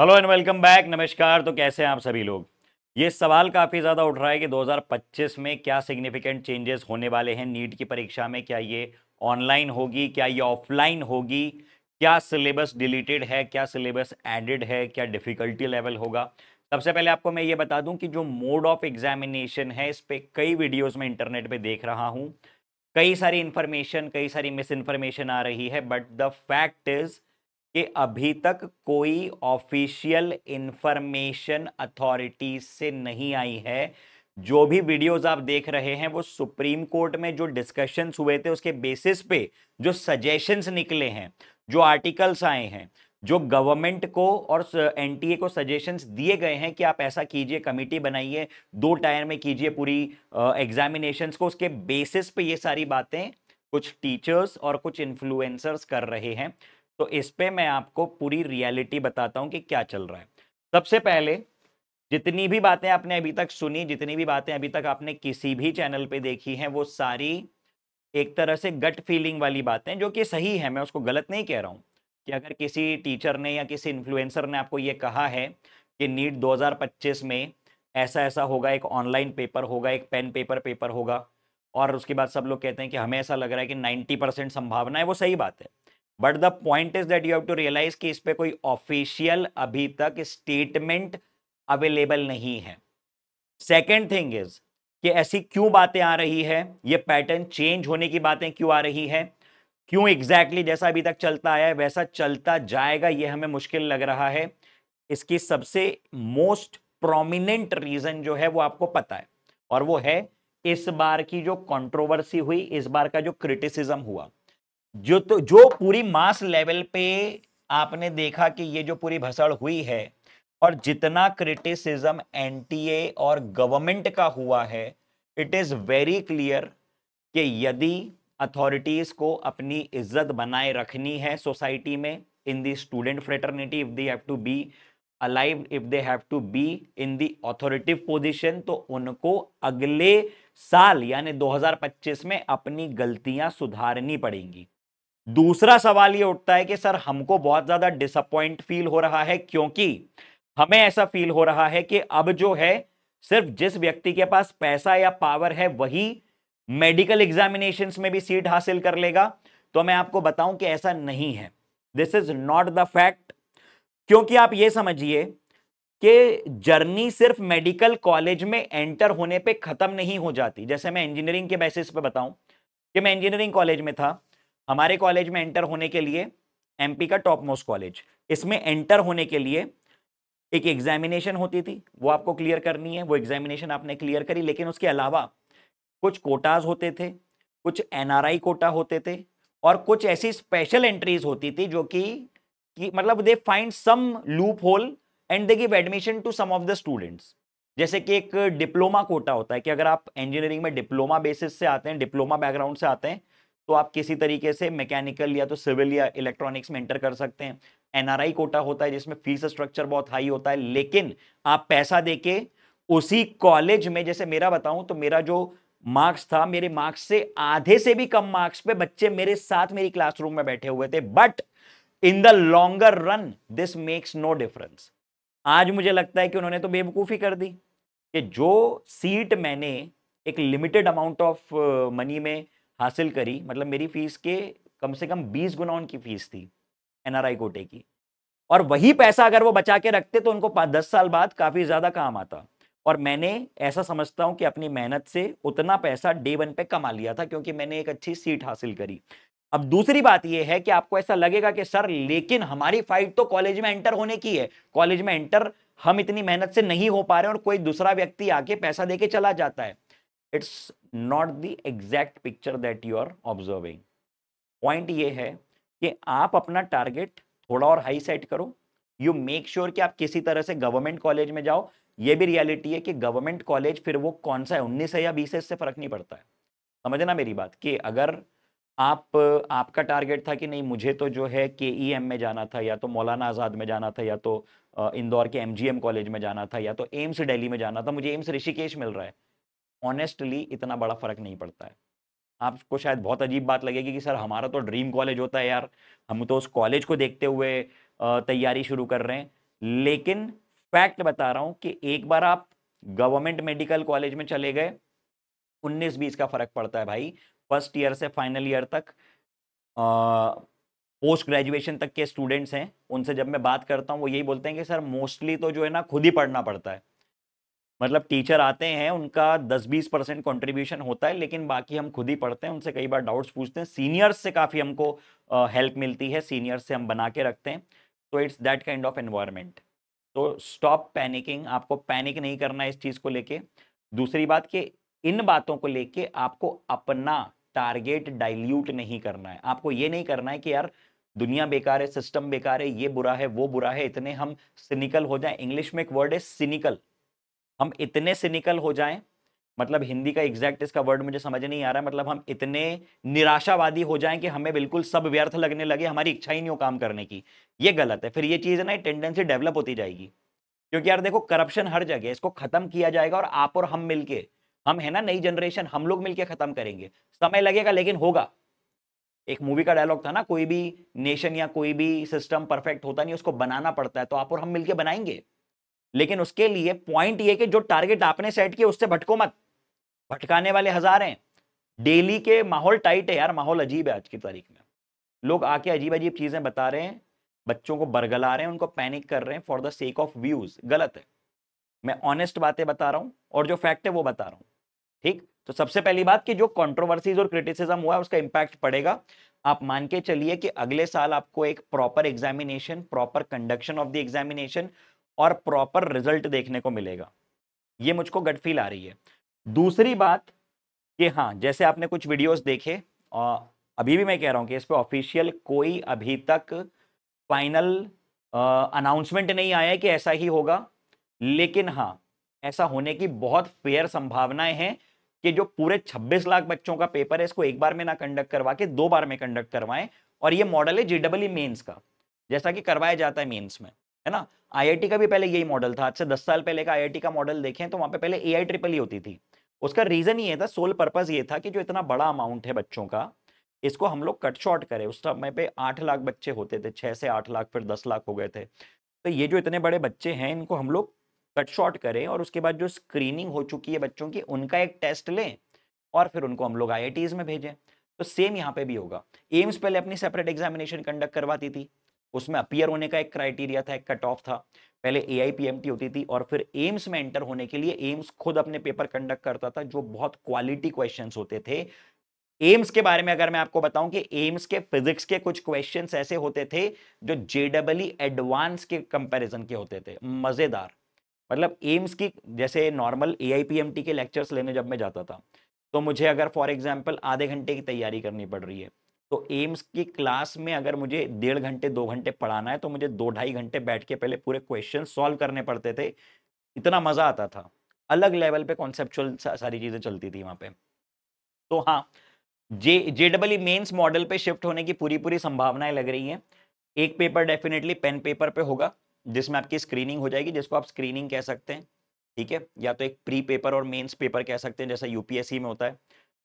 hello and welcome back नमस्कार तो कैसे हैं आप सभी लोग ये सवाल काफ़ी ज़्यादा उठ रहा है कि 2025 में क्या सिग्निफिकेंट चेंजेस होने वाले हैं नीट की परीक्षा में क्या ये ऑनलाइन होगी क्या ये ऑफलाइन होगी क्या सिलेबस डिलीटेड है क्या सिलेबस एडेड है क्या डिफ़िकल्टी लेवल होगा सबसे पहले आपको मैं ये बता दूँ कि जो मोड ऑफ एग्जामिनेशन है इस पर कई वीडियोज़ में इंटरनेट पर देख रहा हूँ कई सारी इन्फॉर्मेशन कई सारी मिस इन्फॉर्मेशन आ रही है बट द फैक्ट इज़ कि अभी तक कोई ऑफिशियल इंफॉर्मेशन अथॉरिटीज से नहीं आई है जो भी वीडियोस आप देख रहे हैं वो सुप्रीम कोर्ट में जो डिस्कशंस हुए थे उसके बेसिस पे जो सजेशंस निकले हैं जो आर्टिकल्स आए हैं जो गवर्नमेंट को और एनटीए को सजेशंस दिए गए हैं कि आप ऐसा कीजिए कमेटी बनाइए दो टायर में कीजिए पूरी एग्जामिनेशंस को उसके बेसिस पे ये सारी बातें कुछ टीचर्स और कुछ इन्फ्लुएंसर्स कर रहे हैं तो इस पर मैं आपको पूरी रियलिटी बताता हूँ कि क्या चल रहा है सबसे पहले जितनी भी बातें आपने अभी तक सुनी जितनी भी बातें अभी तक आपने किसी भी चैनल पे देखी हैं वो सारी एक तरह से गट फीलिंग वाली बातें जो कि सही है मैं उसको गलत नहीं कह रहा हूँ कि अगर किसी टीचर ने या किसी इन्फ्लुएंसर ने आपको ये कहा है कि नीट 2025 में ऐसा ऐसा होगा एक ऑनलाइन पेपर होगा एक पेन पेपर पेपर होगा और उसके बाद सब लोग कहते हैं कि हमें ऐसा लग रहा है कि नाइन्टी परसेंट संभावना है वो सही बात है but the point is that you have to realise कि इस पर कोई ऑफिशियल अभी तक स्टेटमेंट अवेलेबल नहीं है सेकेंड थिंग इज कि ऐसी क्यों बातें आ रही है ये पैटर्न चेंज होने की बातें क्यों आ रही है क्यों एग्जैक्टली exactly जैसा अभी तक चलता आया है वैसा चलता जाएगा ये हमें मुश्किल लग रहा है इसकी सबसे मोस्ट प्रोमिनेंट रीजन जो है वो आपको पता है और वो है इस बार की जो कंट्रोवर्सी हुई इस बार का जो क्रिटिसिज्म हुआ जो तो जो पूरी मास लेवल पे आपने देखा कि ये जो पूरी भसड़ हुई है और जितना क्रिटिसिज्म एनटीए और गवर्नमेंट का हुआ है इट इज़ वेरी क्लियर कि यदि अथॉरिटीज़ को अपनी इज्जत बनाए रखनी है सोसाइटी में in the student fraternity if they have to be alive if they have to be in the authoritative position तो उनको अगले साल यानी 2025 में अपनी गलतियां सुधारनी पड़ेंगी दूसरा सवाल ये उठता है कि सर हमको बहुत ज्यादा डिसअपॉइंट फील हो रहा है क्योंकि हमें ऐसा फील हो रहा है कि अब जो है सिर्फ जिस व्यक्ति के पास पैसा या पावर है वही मेडिकल एग्जामिनेशन में भी सीट हासिल कर लेगा तो मैं आपको बताऊं कि ऐसा नहीं है this is not the fact क्योंकि आप ये समझिए कि जर्नी सिर्फ मेडिकल कॉलेज में एंटर होने पे ख़त्म नहीं हो जाती जैसे मैं इंजीनियरिंग के बेसिस पे बताऊं कि मैं इंजीनियरिंग कॉलेज में था हमारे कॉलेज में एंटर होने के लिए एमपी का टॉप मोस्ट कॉलेज इसमें एंटर होने के लिए एक एग्जामिनेशन होती थी वो आपको क्लियर करनी है वो एग्जामिनेशन आपने क्लियर करी लेकिन उसके अलावा कुछ कोटाज होते थे कुछ एनआरआई कोटा होते थे और कुछ ऐसी स्पेशल एंट्रीज होती थी जो कि, कि मतलब they find some loophole and they give admission to some of the students जैसे कि एक डिप्लोमा कोटा होता है कि अगर आप इंजीनियरिंग में डिप्लोमा बेसिस से आते हैं डिप्लोमा बैकग्राउंड से आते हैं तो आप किसी तरीके से मैकेनिकल या तो सिविल या इलेक्ट्रॉनिक्स में एंटर कर सकते हैं एनआरआई कोटा होता है जिसमें फीस स्ट्रक्चर बहुत हाई होता है लेकिन आप पैसा देके उसी कॉलेज में जैसे मेरा बताऊं तो मेरा जो मार्क्स था मेरे मार्क्स से आधे से भी कम मार्क्स पे बच्चे मेरे साथ मेरी क्लासरूम में बैठे हुए थे but in the longer run this makes no difference आज मुझे लगता है कि उन्होंने तो बेवकूफ़ी कर दी कि जो सीट मैंने एक लिमिटेड अमाउंट ऑफ मनी में हासिल करी मतलब मेरी फीस के कम से कम बीस गुना उनकी फीस थी आई कोटे की और वही पैसा अगर वो बचा के रखते तो उनको दस साल बाद काफ़ी ज़्यादा काम आता और मैंने ऐसा समझता हूँ कि अपनी मेहनत से उतना पैसा डे वन पे कमा लिया था क्योंकि मैंने एक अच्छी सीट हासिल करी अब दूसरी बात यह है कि आपको ऐसा लगेगा कि सर लेकिन हमारी फाइट तो कॉलेज में एंटर होने की है कॉलेज में एंटर हम इतनी मेहनत से नहीं हो पा रहे और कोई दूसरा व्यक्ति आके पैसा दे के चला जाता है it's not the exact picture that you are observing point ये है कि आप अपना टारगेट थोड़ा और हाई सेट करो यू मेक श्योर कि आप किसी तरह से गवर्नमेंट कॉलेज में जाओ ये भी रियलिटी है कि गवर्नमेंट कॉलेज फिर वो कौन सा है उन्नीस है या बीस से फर्क नहीं पड़ता है समझना मेरी बात कि अगर आप आपका टारगेट था कि नहीं मुझे तो जो है के ई एम में जाना था या तो मौलाना आज़ाद में जाना था या तो इंदौर के एम जी एम कॉलेज में जाना था या तो एम्स दिल्ली में जाना था मुझे एम्स ऋषिकेश मिल रहा है ऑनेस्टली इतना बड़ा फर्क नहीं पड़ता है आपको शायद बहुत अजीब बात लगेगी कि सर हमारा तो ड्रीम कॉलेज होता है यार हम तो उस कॉलेज को देखते हुए तैयारी शुरू कर रहे हैं लेकिन फैक्ट बता रहा हूँ कि एक बार आप गवर्नमेंट मेडिकल कॉलेज में चले गए उन्नीस बीस का फर्क पड़ता है भाई फर्स्ट ईयर से फाइनल ईयर तक पोस्ट ग्रेजुएशन तक के स्टूडेंट्स हैं उनसे जब मैं बात करता हूँ वो यही बोलते हैं कि सर मोस्टली तो जो है ना खुद ही पढ़ना पड़ता है मतलब टीचर आते हैं उनका 10-20 परसेंट कॉन्ट्रीब्यूशन होता है लेकिन बाकी हम खुद ही पढ़ते हैं उनसे कई बार डाउट्स पूछते हैं सीनियर्स से काफ़ी हमको हेल्प मिलती है सीनियर्स से हम बना के रखते हैं तो it's that kind of environment तो स्टॉप पैनिकिंग आपको पैनिक नहीं करना इस चीज़ को लेके दूसरी बात कि इन बातों को लेके आपको अपना टारगेट डाइल्यूट नहीं करना है आपको ये नहीं करना है कि यार दुनिया बेकार है सिस्टम बेकार है ये बुरा है वो बुरा है इतने हम सिनिकल हो जाए इंग्लिश में एक वर्ड है सिनिकल हम इतने सिनिकल हो जाएं मतलब हिंदी का एग्जैक्ट इसका वर्ड मुझे समझ नहीं आ रहा है मतलब हम इतने निराशावादी हो जाएं कि हमें बिल्कुल सब व्यर्थ लगने लगे हमारी इच्छा ही नहीं हो काम करने की ये गलत है फिर ये चीज़ ना टेंडेंसी डेवलप होती जाएगी क्योंकि यार देखो करप्शन हर जगह इसको खत्म किया जाएगा और आप और हम मिलके हम है ना नई जनरेशन हम लोग मिलकर खत्म करेंगे समय लगेगा लेकिन होगा एक मूवी का डायलॉग था ना कोई भी नेशन या कोई भी सिस्टम परफेक्ट होता नहीं उसको बनाना पड़ता है तो आप और हम मिलकर बनाएंगे लेकिन उसके लिए पॉइंट ये कि जो टारगेट आपने सेट किया उससे भटको मत भटकाने वाले हजार हैं डेली के माहौल टाइट है यार माहौल अजीब है आज की तारीख में लोग आके अजीब अजीब चीज़ें बता रहे हैं बच्चों को बरगला रहे हैं उनको पैनिक कर रहे हैं for the sake of views गलत है मैं ऑनेस्ट बातें बता रहा हूँ और जो फैक्ट है वो बता रहा हूँ ठीक तो सबसे पहली बात कि जो कंट्रोवर्सीज और क्रिटिसिज्म हुआ है उसका इम्पैक्ट पड़ेगा आप मान के चलिए कि अगले साल आपको एक proper examination proper conduction of the examination और प्रॉपर रिजल्ट देखने को मिलेगा ये मुझको गट फील आ रही है दूसरी बात कि हाँ जैसे आपने कुछ वीडियोस देखे और अभी भी मैं कह रहा हूँ कि इस पर ऑफिशियल कोई अभी तक फाइनल अनाउंसमेंट नहीं आया है कि ऐसा ही होगा लेकिन हाँ ऐसा होने की बहुत फेयर संभावनाएं हैं कि जो पूरे 26 लाख बच्चों का पेपर है इसको एक बार में ना कंडक्ट करवा के दो बार में कंडक्ट करवाएं और ये मॉडल है जी डबल मेन्स का जैसा कि करवाया जाता है मेन्स में है ना आईआईटी का भी पहले यही मॉडल था आज से दस साल पहले का आईआईटी का मॉडल देखें तो वहाँ पे पहले ए आई ट्रिपल ही होती थी उसका रीज़न ये था सोल पर्पज़ ये था कि जो इतना बड़ा अमाउंट है बच्चों का इसको हम लोग कट शॉर्ट करें उस समय पे आठ लाख बच्चे होते थे छः से आठ लाख फिर दस लाख हो गए थे तो ये जो इतने बड़े बच्चे हैं इनको हम लोग कट शॉर्ट करें और उसके बाद जो स्क्रीनिंग हो चुकी है बच्चों की उनका एक टेस्ट लें और फिर उनको हम लोग आई में भेजें तो सेम यहाँ पे भी होगा एम्स पहले अपनी सेपरेट एग्जामिनेशन कंडक्ट करवाती थी उसमें अपियर होने का एक क्राइटेरिया था एक कट ऑफ था पहले ए आई होती थी और फिर एम्स में एंटर होने के लिए एम्स खुद अपने पेपर कंडक्ट करता था जो बहुत क्वालिटी क्वेश्चन होते थे एम्स के बारे में अगर मैं आपको बताऊं कि एम्स के फिजिक्स के कुछ क्वेश्चंस ऐसे होते थे जो जेडबल एडवांस के कंपैरिजन के होते थे मज़ेदार मतलब एम्स की जैसे नॉर्मल ए के लेक्चर्स लेने जब मैं जाता था तो मुझे अगर फॉर एग्जाम्पल आधे घंटे की तैयारी करनी पड़ रही है तो एम्स की क्लास में अगर मुझे डेढ़ घंटे दो घंटे पढ़ाना है तो मुझे दो ढाई घंटे बैठ के पहले पूरे क्वेश्चन सॉल्व करने पड़ते थे इतना मज़ा आता था अलग लेवल पे कॉन्सेप्चुअल सारी चीज़ें चलती थी वहां पे तो हाँ J J double mains model पे शिफ्ट होने की पूरी पूरी संभावनाएं लग रही हैं एक पेपर डेफिनेटली पेन पेपर पे होगा जिसमें आपकी स्क्रीनिंग हो जाएगी जिसको आप स्क्रीनिंग कह सकते हैं ठीक है या तो एक प्री पेपर और मेंस पेपर कह सकते हैं जैसा यूपीएससी में होता है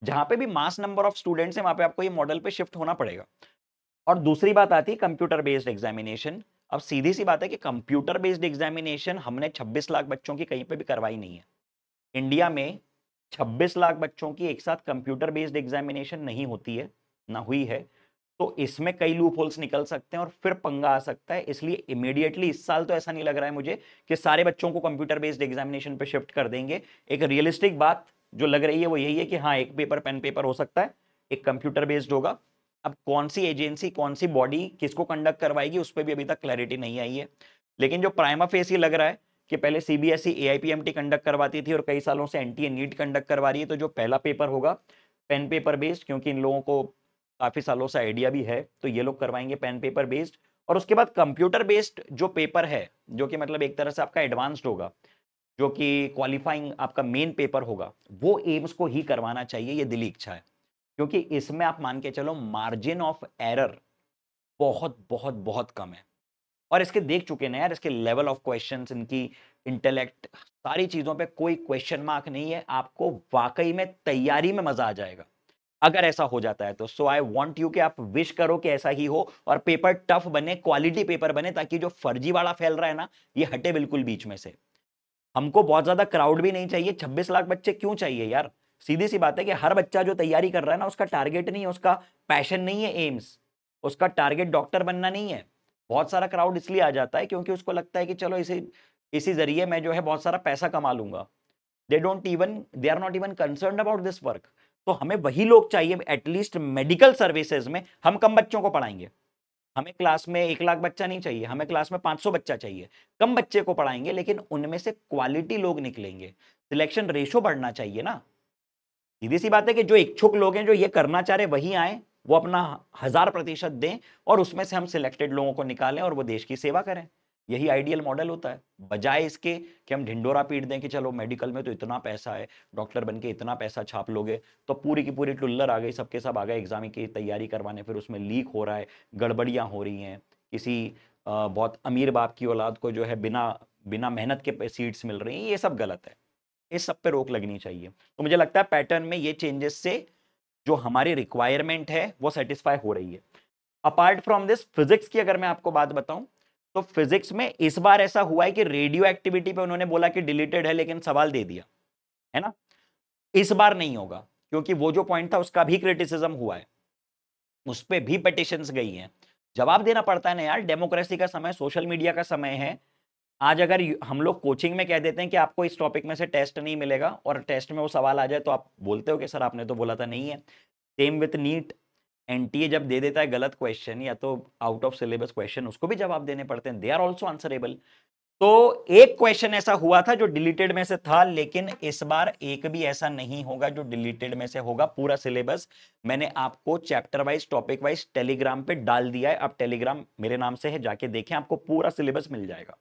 जहां पे भी मास नंबर ऑफ स्टूडेंट्स है वहां पे आपको ये मॉडल पे शिफ्ट होना पड़ेगा और दूसरी बात आती है कंप्यूटर बेस्ड एग्जामिनेशन अब सीधी सी बात है कि कंप्यूटर बेस्ड एग्जामिनेशन हमने 26 लाख बच्चों की कहीं पे भी करवाई नहीं है इंडिया में 26 लाख बच्चों की एक साथ कंप्यूटर बेस्ड एग्जामिनेशन नहीं होती है ना हुई है तो इसमें कई लूप होल्स निकल सकते हैं और फिर पंगा आ सकता है इसलिए इमीडिएटली इस साल तो ऐसा नहीं लग रहा है मुझे कि सारे बच्चों को कंप्यूटर बेस्ड एग्जामिनेशन पे शिफ्ट कर देंगे एक रियलिस्टिक बात जो लग रही है वो यही है कि हाँ एक पेपर पेन पेपर हो सकता है एक कंप्यूटर बेस्ड होगा अब कौन सी एजेंसी कौन सी बॉडी किसको कंडक्ट करवाएगी उस पर भी अभी तक क्लैरिटी नहीं आई है लेकिन जो प्राइमा फेस ही लग रहा है कि पहले C B S E A I P M T conduct करवाती थी और कई सालों से N T A NEET conduct करवा रही है तो जो पहला पेपर होगा पेन पेपर बेस्ड क्योंकि इन लोगों को काफ़ी सालों से आइडिया भी है तो ये लोग करवाएंगे पेन पेपर बेस्ड और उसके बाद कंप्यूटर बेस्ड जो पेपर है जो कि मतलब एक तरह से आपका एडवांस्ड होगा जो कि क्वालिफाइंग आपका मेन पेपर होगा वो एम्स को ही करवाना चाहिए ये दिली इच्छा है क्योंकि इसमें आप मान के चलो मार्जिन ऑफ एरर बहुत बहुत बहुत कम है और इसके देख चुके ना यार इसके लेवल ऑफ क्वेश्चन इनकी इंटेलेक्ट सारी चीज़ों पे कोई क्वेश्चन मार्क नहीं है आपको वाकई में तैयारी में मज़ा आ जाएगा अगर ऐसा हो जाता है तो सो आई वॉन्ट यू कि आप विश करो कि ऐसा ही हो और पेपर टफ बने क्वालिटी पेपर बने ताकि जो फर्जी वाला फैल रहा है ना ये हटे बिल्कुल बीच में से हमको बहुत ज़्यादा क्राउड भी नहीं चाहिए छब्बीस लाख बच्चे क्यों चाहिए यार सीधी सी बात है कि हर बच्चा जो तैयारी कर रहा है ना उसका टारगेट नहीं है उसका पैशन नहीं है एम्स उसका टारगेट डॉक्टर बनना नहीं है बहुत सारा क्राउड इसलिए आ जाता है क्योंकि उसको लगता है कि चलो इसी इसी जरिए मैं जो है बहुत सारा पैसा कमा लूंगा they don't even they are not even concern about this work तो हमें वही लोग चाहिए एटलीस्ट मेडिकल सर्विसेज में हम कम बच्चों को पढ़ाएंगे हमें क्लास में एक लाख बच्चा नहीं चाहिए हमें क्लास में सौ बच्चा चाहिए कम बच्चे को पढ़ाएंगे लेकिन उनमें से क्वालिटी लोग निकलेंगे सिलेक्शन रेशो बढ़ना चाहिए ना सीधी सी बात है कि जो इच्छुक लोग हैं जो ये करना चाह रहे वही आए वो अपना हजार प्रतिशत दें और उसमें से हम सिलेक्टेड लोगों को निकालें और वो देश की सेवा करें यही आइडियल मॉडल होता है बजाय इसके कि हम ढिंडोरा पीट दें कि चलो मेडिकल में तो इतना पैसा है डॉक्टर बन के इतना पैसा छाप लोगे तो पूरी की पूरी टुल्लर आ गई सबके सब आ गए एग्जाम की तैयारी करवाने फिर उसमें लीक हो रहा है गड़बड़ियाँ हो रही हैं किसी बहुत अमीर बाप की औलाद को जो है बिना बिना मेहनत के सीट्स मिल रही हैं ये सब गलत है इस सब पे रोक लगनी चाहिए तो मुझे लगता है पैटर्न में ये चेंजेस से जो हमारी रिक्वायरमेंट है वो सेटिस्फाई हो रही है अपार्ट फ्रॉम दिस फिजिक्स की अगर मैं आपको बात बताऊं तो फिजिक्स में इस बार ऐसा हुआ है कि रेडियो एक्टिविटी पे उन्होंने बोला कि डिलीटेड है लेकिन सवाल दे दिया है ना इस बार नहीं होगा क्योंकि वो जो पॉइंट था उसका भी क्रिटिसिज्म हुआ है उस पर भी पटिशन गई हैं जवाब देना पड़ता है ना यार डेमोक्रेसी का समय सोशल मीडिया का समय है आज अगर हम लोग कोचिंग में कह देते हैं कि आपको इस टॉपिक में से टेस्ट नहीं मिलेगा और टेस्ट में वो सवाल आ जाए तो आप बोलते हो कि सर आपने तो बोला था नहीं है सेम विथ नीट एनटीए जब दे देता है गलत क्वेश्चन या तो आउट ऑफ सिलेबस क्वेश्चन उसको भी जवाब देने पड़ते हैं दे आर ऑल्सो आंसरेबल तो एक क्वेश्चन ऐसा हुआ था जो डिलीटेड में से था लेकिन इस बार एक भी ऐसा नहीं होगा जो डिलीटेड में से होगा पूरा सिलेबस मैंने आपको chapter wise topic wise Telegram पे डाल दिया है आप टेलीग्राम मेरे नाम से है जाके देखें आपको पूरा सिलेबस मिल जाएगा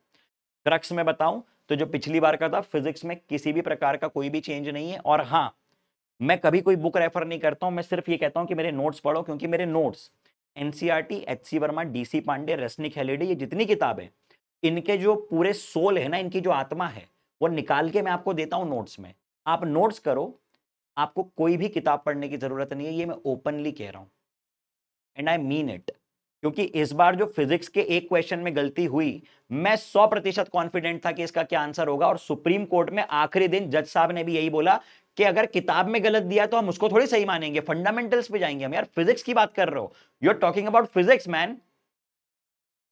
क्रक्स में बताऊं तो जो पिछली बार का था फिजिक्स में किसी भी प्रकार का कोई भी चेंज नहीं है और हाँ मैं कभी कोई बुक रेफर नहीं करता हूं मैं सिर्फ ये कहता हूँ कि मेरे नोट्स पढ़ो क्योंकि मेरे notes NCERT H C Verma D C Pandey Resnick Halliday ये जितनी किताबें इनके जो पूरे सोल है ना इनकी जो आत्मा है वो निकाल के मैं आपको देता हूँ नोट्स में आप नोट्स करो आपको कोई भी किताब पढ़ने की ज़रूरत नहीं है ये मैं ओपनली कह रहा हूँ एंड आई मीन इट क्योंकि इस बार जो फिजिक्स के एक क्वेश्चन में गलती हुई मैं सौ प्रतिशत कॉन्फिडेंट था कि इसका क्या आंसर होगा और सुप्रीम कोर्ट में आखिरी दिन जज साहब ने भी यही बोला कि अगर किताब में गलत दिया तो हम उसको थोड़ी सही मानेंगे फंडामेंटल्स पे जाएंगे हम यार फिजिक्स की बात कर रहे हो you are talking about physics man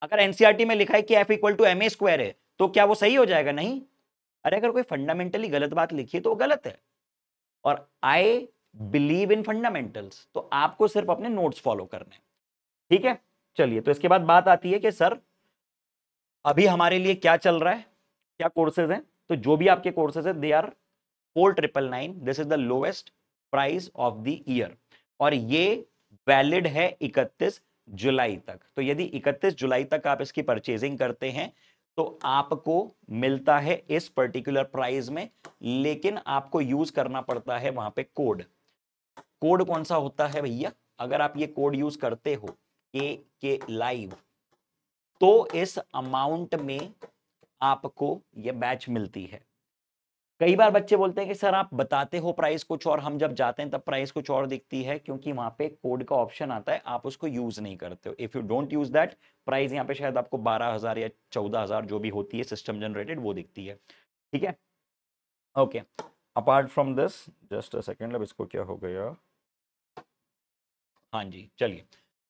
अगर एनसीआरटी e में लिखा है कि F equal to M A square है तो क्या वो सही हो जाएगा नहीं अरे अगर कोई फंडामेंटली गलत बात लिखी है तो वो गलत है और आई बिलीव इन फंडामेंटल्स तो आपको सिर्फ अपने नोट्स फॉलो करने ठीक है चलिए तो इसके बाद बात आती है कि सर अभी हमारे लिए क्या चल रहा है क्या कोर्सेज हैं तो जो भी आपके कोर्सेज है they are four triple nine this is the lowest price of the year और ये वैलिड है इकतीस जुलाई तक तो यदि 31 जुलाई तक आप इसकी परचेजिंग करते हैं तो आपको मिलता है इस पर्टिकुलर प्राइस में लेकिन आपको यूज करना पड़ता है वहां पे कोड कोड कौन सा होता है भैया अगर आप ये कोड यूज करते हो के के लाइव तो इस अमाउंट में आपको ये बैच मिलती है कई बार बच्चे बोलते हैं कि सर आप बताते हो प्राइस कुछ और हम जब जाते हैं तब प्राइस कुछ और दिखती है क्योंकि वहां पे कोड का ऑप्शन आता है आप उसको यूज नहीं करते हो if you don't use that price यहाँ पे शायद आपको बारह हजार या चौदह हजार जो भी होती है सिस्टम जनरेटेड वो दिखती है ठीक है okay apart from this just second लब इसको क्या हो गया हाँ जी चलिए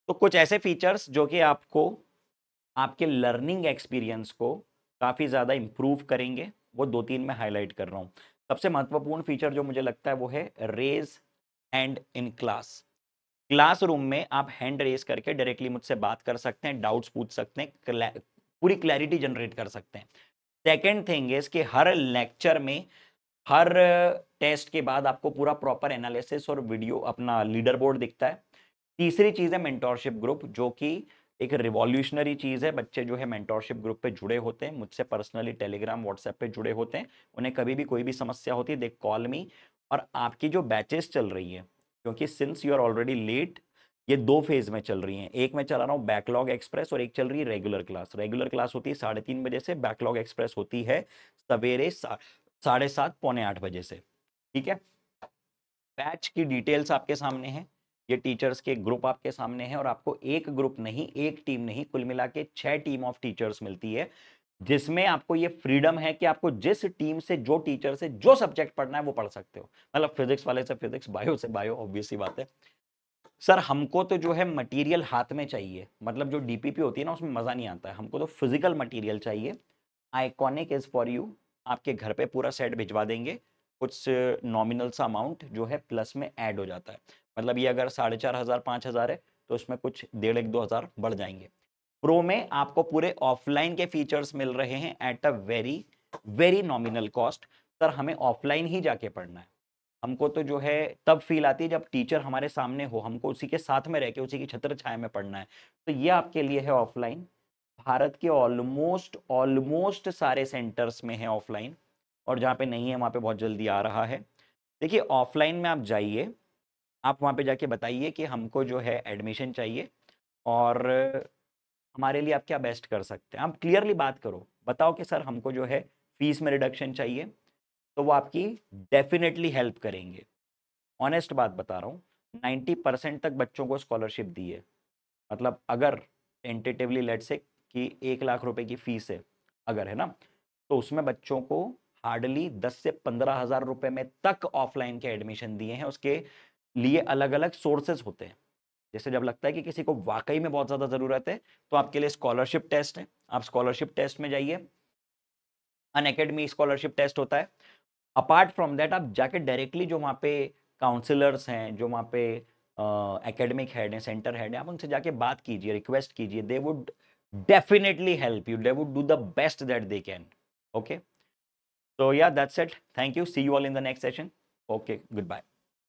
तो कुछ ऐसे फीचर्स जो कि आपको आपके लर्निंग एक्सपीरियंस को काफ़ी ज़्यादा इम्प्रूव करेंगे वो दो तीन में हाईलाइट कर रहा हूँ सबसे महत्वपूर्ण फीचर जो मुझे लगता है वो है raise hand in class classroom में आप हैंड रेज करके डायरेक्टली मुझसे बात कर सकते हैं डाउट्स पूछ सकते हैं पूरी क्लैरिटी जनरेट कर सकते हैं सेकेंड थिंग इज कि हर लेक्चर में हर टेस्ट के बाद आपको पूरा प्रॉपर एनालिसिस और वीडियो अपना लीडर बोर्ड दिखता है तीसरी चीज़ है मेंटोरशिप ग्रुप जो कि एक रिवॉल्यूशनरी चीज़ है बच्चे जो है मेंटोरशिप ग्रुप पे जुड़े होते हैं मुझसे पर्सनली टेलीग्राम व्हाट्सएप पे जुड़े होते हैं उन्हें कभी भी कोई भी समस्या होती है दे कॉल मी और आपकी जो बैचेस चल रही है क्योंकि since you are already late ये दो फेज में चल रही हैं एक मैं चला रहा हूँ बैकलॉग एक्सप्रेस और एक चल रही है रेगुलर क्लास रेगुलर क्लास होती है साढ़े तीन बजे से बैकलॉग एक्सप्रेस होती है सवेरे साढ़े सात पौने आठ बजे से ठीक है बैच की डिटेल्स आपके सामने हैं ये टीचर्स के ग्रुप आपके सामने है और आपको एक ग्रुप नहीं एक टीम नहीं कुल मिला के छह टीम ऑफ टीचर्स मिलती है जिसमें आपको ये फ्रीडम है कि आपको जिस टीम से जो टीचर से जो सब्जेक्ट पढ़ना है वो पढ़ सकते हो मतलब फिजिक्स वाले से फिजिक्स बायो से बायो ऑब्वियसली बात है सर हमको तो जो है मटेरियल हाथ में चाहिए मतलब जो डीपीपी होती है ना उसमें मज़ा नहीं आता है हमको तो फिजिकल मटेरियल चाहिए आइकॉनिक इज़ फॉर यू आपके घर पे पूरा सेट भिजवा देंगे कुछ नॉमिनल सा अमाउंट जो है प्लस में ऐड हो जाता है मतलब ये अगर साढ़े चार हज़ार पाँच हज़ार है तो उसमें कुछ डेढ़ एक दो हज़ार बढ़ जाएंगे प्रो में आपको पूरे ऑफलाइन के फीचर्स मिल रहे हैं at a very very nominal cost sir हमें ऑफलाइन ही जाके पढ़ना है हमको तो जो है तब फील आती है जब टीचर हमारे सामने हो हमको उसी के साथ में रह के उसी की छत्र छाया में पढ़ना है तो ये आपके लिए है ऑफलाइन भारत के ऑलमोस्ट ऑलमोस्ट सारे सेंटर्स में है ऑफलाइन और जहाँ पे नहीं है वहाँ पे बहुत जल्दी आ रहा है देखिए ऑफलाइन में आप जाइए आप वहाँ पे जाके बताइए कि हमको जो है एडमिशन चाहिए और हमारे लिए आप क्या बेस्ट कर सकते हैं आप क्लियरली बात करो बताओ कि सर हमको जो है फीस में रिडक्शन चाहिए तो वो आपकी डेफिनेटली हेल्प करेंगे ऑनेस्ट बात बता रहा हूँ नाइन्टी परसेंट तक बच्चों को स्कॉलरशिप दी है मतलब अगर टेंटेटिवली लेट से कि एक लाख रुपए की फ़ीस है अगर है ना तो उसमें बच्चों को हार्डली दस से पंद्रह हज़ार रुपये में तक ऑफलाइन के एडमिशन दिए हैं उसके लिए अलग अलग सोर्सेज होते हैं जैसे जब लगता है कि किसी को वाकई में बहुत ज़्यादा ज़रूरत है तो आपके लिए स्कॉलरशिप टेस्ट है आप स्कॉलरशिप टेस्ट में जाइए अन अकेडमी स्कॉलरशिप टेस्ट होता है अपार्ट फ्रॉम दैट आप जाके डायरेक्टली जो वहाँ पे काउंसिलर्स हैं जो वहाँ पे एकेडमिक हेड हैं सेंटर हेड हैं आप उनसे जाके बात कीजिए रिक्वेस्ट कीजिए they would definitely help you they would do the best that they can okay so या that's it thank you see you all in the next session okay good bye